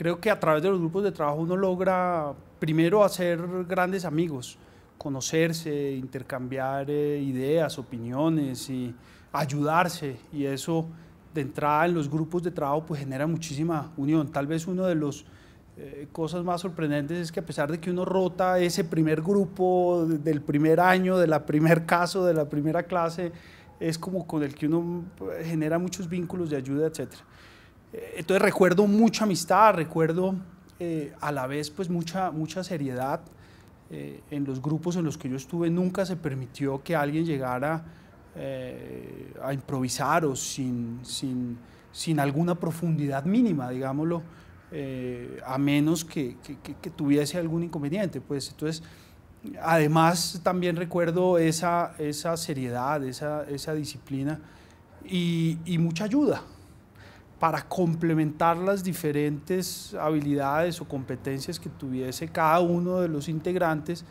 creo que a través de los grupos de trabajo uno logra primero hacer grandes amigos, conocerse, intercambiar eh, ideas, opiniones y ayudarse. Y eso de entrada en los grupos de trabajo pues genera muchísima unión. Tal vez uno de las eh, cosas más sorprendentes es que a pesar de que uno rota ese primer grupo del primer año, de la primer caso, de la primera clase, es como con el que uno eh, genera muchos vínculos de ayuda, etcétera. Entonces recuerdo mucha amistad, recuerdo eh, a la vez pues mucha, mucha seriedad. Eh, en los grupos en los que yo estuve nunca se permitió que alguien llegara eh, a improvisar o sin, alguna profundidad mínima, digámoslo, a menos que, que, tuviese algún inconveniente. Pues. entonces, además también recuerdo esa, seriedad, esa, disciplina y mucha ayuda, para complementar las diferentes habilidades o competencias que tuviese cada uno de los integrantes